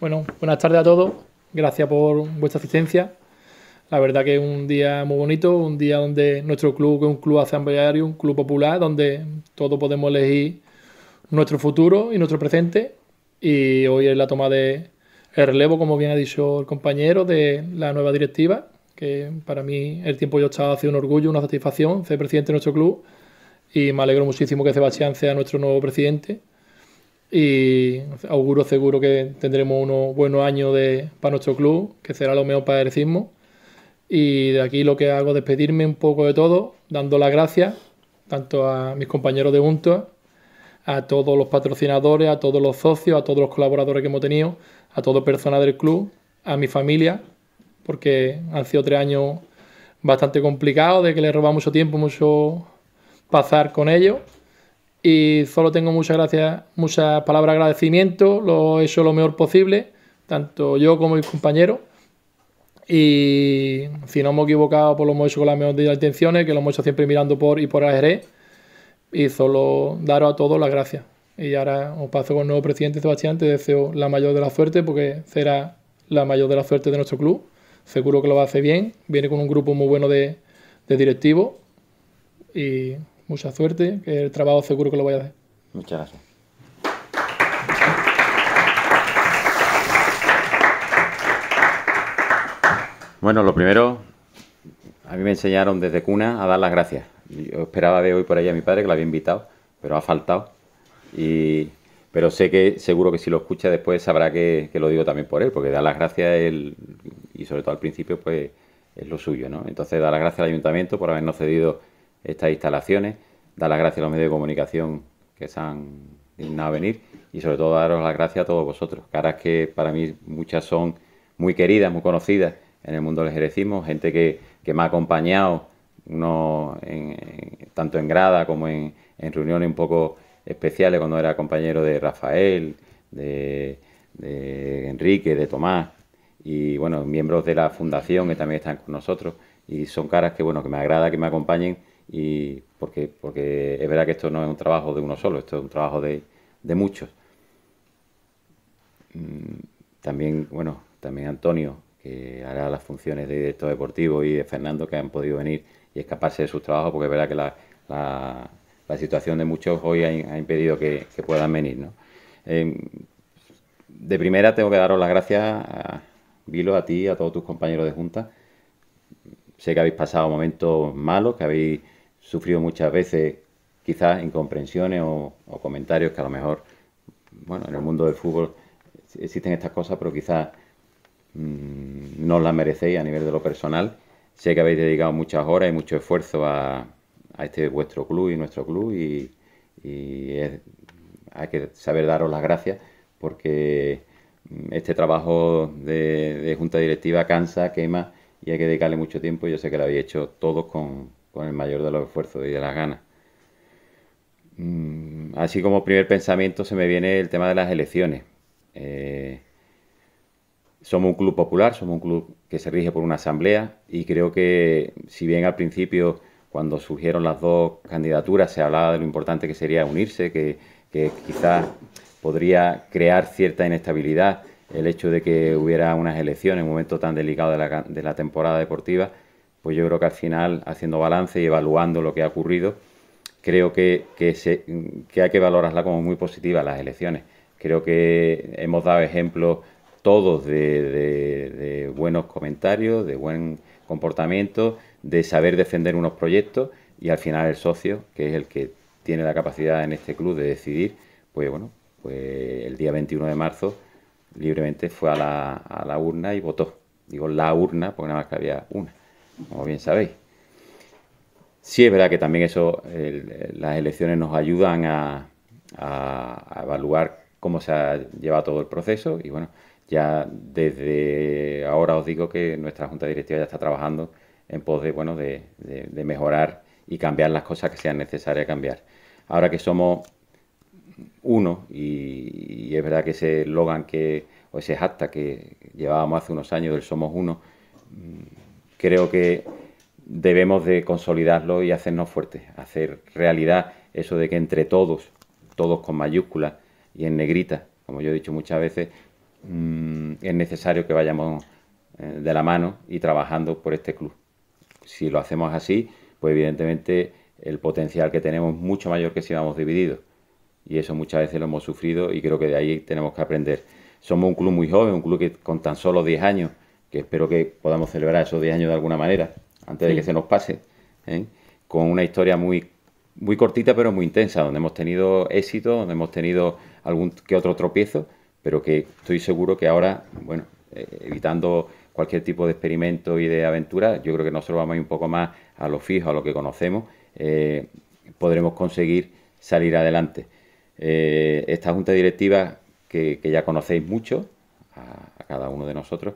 Bueno, buenas tardes a todos. Gracias por vuestra asistencia. La verdad que es un día muy bonito, un día donde nuestro club, que es un club asambleario, un club popular, donde todos podemos elegir nuestro futuro y nuestro presente. Y hoy es la toma de relevo, como bien ha dicho el compañero, de la nueva directiva, que para mí el tiempo yo estaba hace un orgullo, una satisfacción ser presidente de nuestro club. Y me alegro muchísimo que Sebastián sea nuestro nuevo presidente y auguro seguro que tendremos unos buenos años para nuestro club, que será lo mejor para el cismo. Y de aquí lo que hago es despedirme un poco de todo, dando las gracias tanto a mis compañeros de Juntos, a todos los patrocinadores, a todos los socios, a todos los colaboradores que hemos tenido, a todas personas del club, a mi familia, porque han sido tres años bastante complicados, de que les roba mucho tiempo, mucho pasar con ellos y solo tengo muchas gracias, muchas palabras de agradecimiento, lo he hecho lo mejor posible, tanto yo como mis compañeros. Y si no hemos equivocado, pues lo hemos hecho con las mejores intenciones, que lo hemos hecho siempre mirando por y por ajedrez. Y solo daros a todos las gracias. Y ahora os paso con el nuevo presidente Sebastián, te deseo la mayor de la suerte, porque será la mayor de la suerte de nuestro club. Seguro que lo va a hacer bien, viene con un grupo muy bueno de, de directivos. Y mucha suerte, que el trabajo seguro que lo voy a hacer. Muchas gracias. Bueno, lo primero, a mí me enseñaron desde cuna a dar las gracias. Yo esperaba ver hoy por ahí a mi padre, que lo había invitado, pero ha faltado. Y, pero sé que seguro que si lo escucha después sabrá que, lo digo también por él, porque dar las gracias él, y sobre todo al principio pues es lo suyo. ¿no? Entonces, dar las gracias al ayuntamiento por habernos cedido estas instalaciones, dar las gracias a los medios de comunicación que se han dignado a venir y sobre todo daros las gracias a todos vosotros, caras que para mí muchas son muy queridas, muy conocidas en el mundo del jerecismo, gente que, me ha acompañado tanto en grada como en, reuniones un poco especiales cuando era compañero de Rafael, de, de Enrique, de Tomás y bueno, miembros de la fundación que también están con nosotros y son caras que bueno, que me agrada que me acompañen y porque, porque es verdad que esto no es un trabajo de uno solo, esto es un trabajo de, muchos. Mm, también, bueno, también Antonio, que hará las funciones de director deportivo, y de Fernando, que han podido venir y escaparse de sus trabajos, porque es verdad que la, la, situación de muchos hoy ha, impedido que, puedan venir. ¿no? Em, de primera tengo que daros las gracias, a Vilo, a ti, a todos tus compañeros de junta. Sé que habéis pasado momentos malos, que habéis Sufrió muchas veces quizás incomprensiones o, comentarios que a lo mejor, bueno, en el mundo del fútbol existen estas cosas, pero quizás mm, no las merecéis a nivel de lo personal. Sé que habéis dedicado muchas horas y mucho esfuerzo a, este vuestro club y nuestro club y, hay que saber daros las gracias porque mm, este trabajo de, de junta directiva cansa, quema y hay que dedicarle mucho tiempo. Yo sé que lo habéis hecho todos con, con el mayor de los esfuerzos y de las ganas. Mm, así como primer pensamiento se me viene el tema de las elecciones. Eh, somos un club popular, somos un club que se rige por una asamblea y creo que si bien al principio cuando surgieron las dos candidaturas se hablaba de lo importante que sería unirse, que, quizás podría crear cierta inestabilidad el hecho de que hubiera unas elecciones en un momento tan delicado de la, de la temporada deportiva, pues yo creo que al final, haciendo balance y evaluando lo que ha ocurrido, creo que, se, hay que valorarla como muy positiva las elecciones. Creo que hemos dado ejemplos todos de, buenos comentarios, de buen comportamiento, de saber defender unos proyectos y al final el socio, que es el que tiene la capacidad en este club de decidir, pues bueno, pues el día 21 de marzo libremente fue a la, a la urna y votó. Digo la urna porque nada más que había una como bien sabéis. Sí es verdad que también eso, las elecciones nos ayudan a, evaluar cómo se ha llevado todo el proceso y bueno, ya desde ahora os digo que nuestra Junta Directiva ya está trabajando en pos de, bueno, de, mejorar y cambiar las cosas que sean necesarias cambiar. Ahora que somos uno y, es verdad que ese logan que, o ese hashtag que llevábamos hace unos años del Somos Uno, creo que debemos de consolidarlo y hacernos fuertes, hacer realidad eso de que entre todos, todos con mayúsculas y en negrita, como yo he dicho muchas veces, mm, es necesario que vayamos eh, de la mano y trabajando por este club. Si lo hacemos así, pues evidentemente el potencial que tenemos es mucho mayor que si vamos divididos. Y eso muchas veces lo hemos sufrido y creo que de ahí tenemos que aprender. Somos un club muy joven, un club que con tan solo 10 años que espero que podamos celebrar esos 10 años de alguna manera, antes de que se nos pase, ¿eh? con una historia muy, muy cortita pero muy intensa, donde hemos tenido éxito, donde hemos tenido algún que otro tropiezo, pero que estoy seguro que ahora, bueno, eh, evitando cualquier tipo de experimento y de aventura, yo creo que nosotros vamos a ir un poco más a lo fijo, a lo que conocemos, eh, podremos conseguir salir adelante. esta junta directiva que, ya conocéis mucho, a cada uno de nosotros,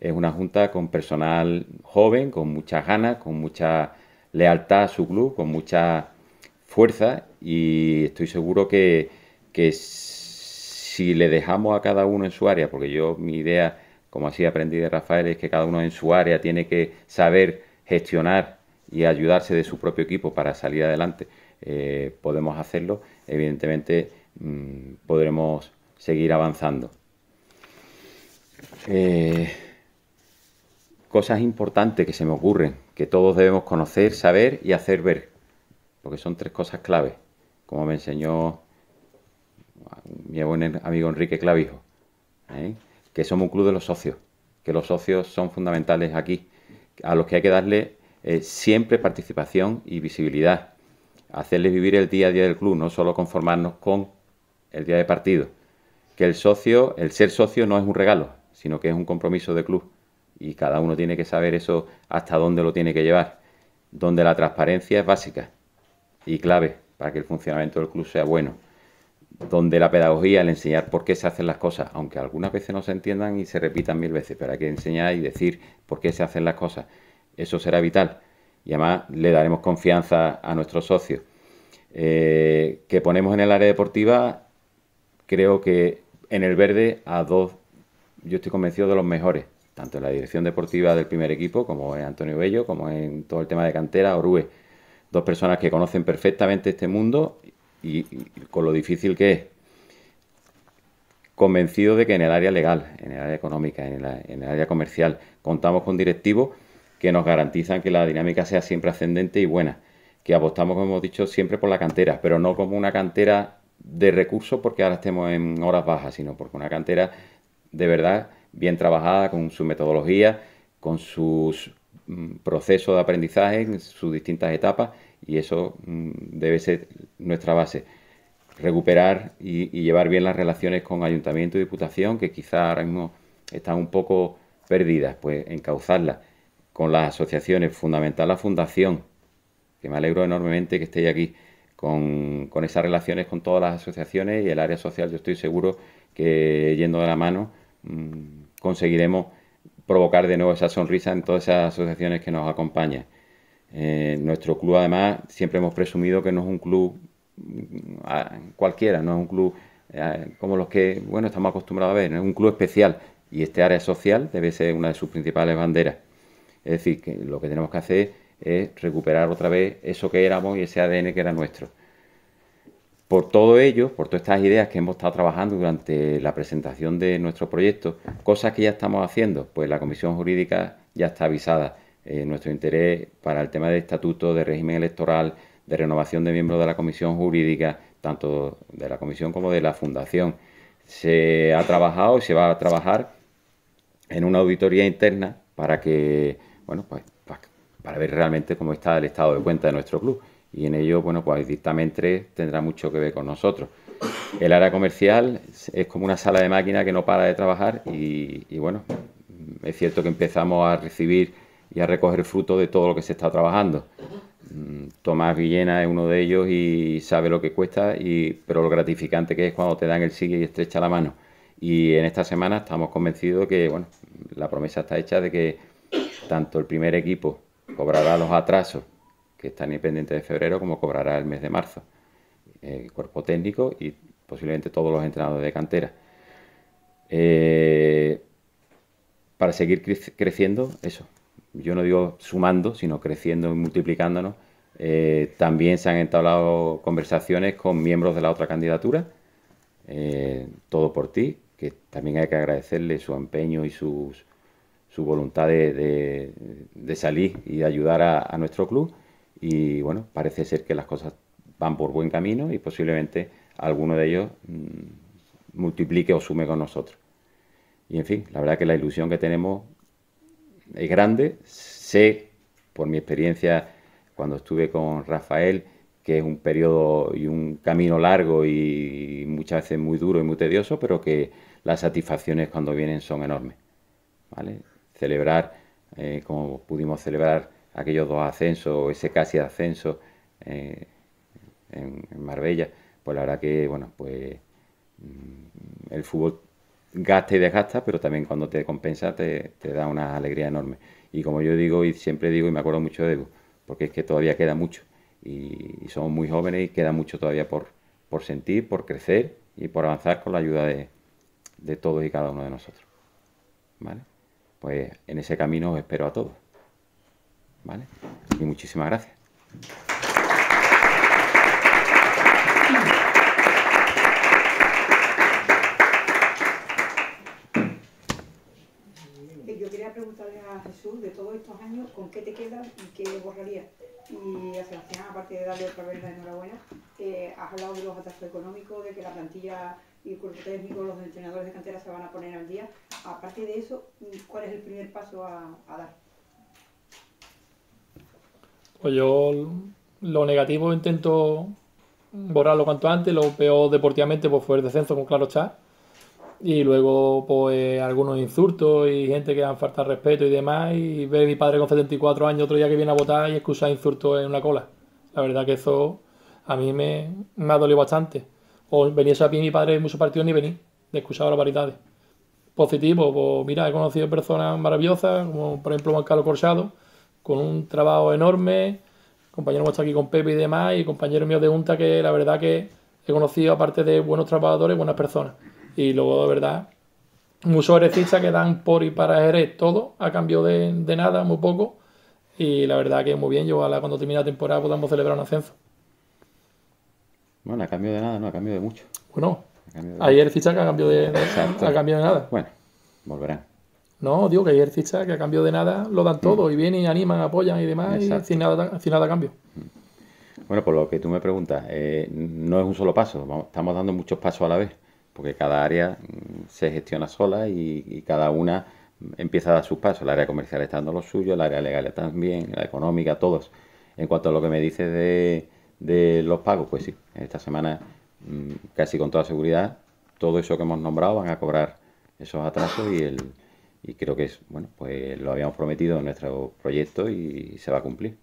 es una junta con personal joven, con muchas ganas, con mucha lealtad a su club, con mucha fuerza y estoy seguro que, si le dejamos a cada uno en su área, porque yo mi idea, como así aprendí de Rafael, es que cada uno en su área tiene que saber gestionar y ayudarse de su propio equipo para salir adelante, eh, podemos hacerlo, evidentemente mm, podremos seguir avanzando. Eh, cosas importantes que se me ocurren, que todos debemos conocer, saber y hacer ver, porque son tres cosas clave, como me enseñó mi buen amigo Enrique Clavijo, ¿eh? que somos un club de los socios, que los socios son fundamentales aquí, a los que hay que darle eh, siempre participación y visibilidad, hacerles vivir el día a día del club, no solo conformarnos con el día de partido, que el socio, el ser socio no es un regalo, sino que es un compromiso de club y cada uno tiene que saber eso hasta dónde lo tiene que llevar, donde la transparencia es básica y clave para que el funcionamiento del club sea bueno, donde la pedagogía, el enseñar por qué se hacen las cosas, aunque algunas veces no se entiendan y se repitan mil veces, pero hay que enseñar y decir por qué se hacen las cosas, eso será vital y además le daremos confianza a nuestros socios. Eh, que ponemos en el área deportiva, creo que en el verde a dos, yo estoy convencido de los mejores, tanto en la dirección deportiva del primer equipo, como en Antonio Bello, como en todo el tema de cantera, Orue. Dos personas que conocen perfectamente este mundo y, con lo difícil que es. Convencido de que en el área legal, en el área económica, en, en el área comercial, contamos con directivos que nos garantizan que la dinámica sea siempre ascendente y buena. Que apostamos, como hemos dicho, siempre por la cantera, pero no como una cantera de recursos porque ahora estemos en horas bajas, sino porque una cantera de verdad bien trabajada, con su metodología, con sus mm, procesos de aprendizaje, ...en sus distintas etapas, y eso mm, debe ser nuestra base. Recuperar y, llevar bien las relaciones con ayuntamiento y diputación, que quizá ahora mismo están un poco perdidas, pues encauzarlas con las asociaciones, fundamental la fundación, que me alegro enormemente que estéis aquí, con, con esas relaciones con todas las asociaciones y el área social, yo estoy seguro que yendo de la mano Mm, conseguiremos provocar de nuevo esa sonrisa en todas esas asociaciones que nos acompañan. Eh, nuestro club, además, siempre hemos presumido que no es un club mm, cualquiera, no es un club eh, como los que bueno estamos acostumbrados a ver, no es un club especial y este área social debe ser una de sus principales banderas. Es decir, que lo que tenemos que hacer es recuperar otra vez eso que éramos y ese ADN que era nuestro. Por todo ello, por todas estas ideas que hemos estado trabajando durante la presentación de nuestro proyecto, cosas que ya estamos haciendo, pues la Comisión Jurídica ya está avisada. Eh, nuestro interés para el tema de estatuto, de régimen electoral, de renovación de miembros de la Comisión Jurídica, tanto de la Comisión como de la Fundación. Se ha trabajado y se va a trabajar en una auditoría interna para que, bueno, pues para ver realmente cómo está el estado de cuenta de nuestro club y en ello, bueno, pues Dictamen tendrá mucho que ver con nosotros. El área comercial es como una sala de máquina que no para de trabajar y, bueno, es cierto que empezamos a recibir y a recoger fruto de todo lo que se está trabajando. Mm, Tomás Villena es uno de ellos y sabe lo que cuesta, y, pero lo gratificante que es cuando te dan el sigue y estrecha la mano. Y en esta semana estamos convencidos que bueno, la promesa está hecha de que tanto el primer equipo cobrará los atrasos que están independiente de febrero, como cobrará el mes de marzo. El cuerpo técnico y posiblemente todos los entrenadores de cantera. Eh, para seguir creciendo, eso, yo no digo sumando, sino creciendo y multiplicándonos, eh, también se han entablado conversaciones con miembros de la otra candidatura, eh, todo por ti, que también hay que agradecerle su empeño y sus, su voluntad de, salir y de ayudar a nuestro club y bueno, parece ser que las cosas van por buen camino y posiblemente alguno de ellos mm, multiplique o sume con nosotros. Y en fin, la verdad que la ilusión que tenemos es grande. Sé, por mi experiencia, cuando estuve con Rafael, que es un periodo y un camino largo y muchas veces muy duro y muy tedioso, pero que las satisfacciones cuando vienen son enormes. ¿vale? Celebrar, eh, como pudimos celebrar aquellos dos ascensos, o ese casi ascenso eh, en, Marbella, pues la verdad que, bueno, pues mm, el fútbol gasta y desgasta, pero también cuando te compensa te, da una alegría enorme. Y como yo digo y siempre digo, y me acuerdo mucho de Evo, porque es que todavía queda mucho, y, somos muy jóvenes y queda mucho todavía por, por sentir, por crecer y por avanzar con la ayuda de, de todos y cada uno de nosotros. ¿Vale? Pues en ese camino os espero a todos. ¿Vale? Y muchísimas gracias. Eh, yo quería preguntarle a Jesús, de todos estos años, ¿con qué te quedas y qué borrarías? Y a eh, Sebastián, aparte de darle otra vez la enhorabuena, eh, has hablado de los atascos económicos, de que la plantilla y el cuerpo técnico, los entrenadores de cantera se van a poner al día. Aparte de eso, ¿cuál es el primer paso a dar? Pues yo lo negativo intento borrarlo cuanto antes, lo peor deportivamente pues fue el descenso, con claro Chá Y luego pues algunos insultos y gente que dan falta de respeto y demás. Y ver a mi padre con 74 años otro día que viene a votar y excusar insultos en una cola. La verdad que eso a mí me, me ha dolido bastante. O venía a a mi padre en muchos partidos ni venir, de las barbaridades. Positivo, pues mira, he conocido personas maravillosas, como por ejemplo Juan Carlos Corchado, con un trabajo enorme. compañeros, hemos estado aquí con Pepe y demás, y compañero mío de Junta, que la verdad que he conocido, aparte de buenos trabajadores, buenas personas. Y luego, de verdad, muchos ficha que dan por y para Jerez todo, a cambio de, nada, muy poco. Y la verdad que muy bien, yo ojalá cuando termine la temporada podamos celebrar un ascenso. Bueno, a cambio de nada, no, a cambio de mucho. Bueno, ayer que a cambio de, a cambio de nada. Bueno, volverán. No, digo que hay ficha, que a cambio de nada lo dan mm. todo y vienen, animan, apoyan y demás y sin nada, sin nada a cambio. Mm. Bueno, por lo que tú me preguntas, eh, no es un solo paso, estamos dando muchos pasos a la vez, porque cada área mm, se gestiona sola y, cada una empieza a dar sus pasos. El área comercial está dando lo suyo, el área legal también, la económica, todos. En cuanto a lo que me dices de, de los pagos, pues sí, esta semana casi con toda seguridad, todo eso que hemos nombrado van a cobrar esos atrasos y el, y creo que es, bueno, pues lo habíamos prometido en nuestro proyecto y se va a cumplir.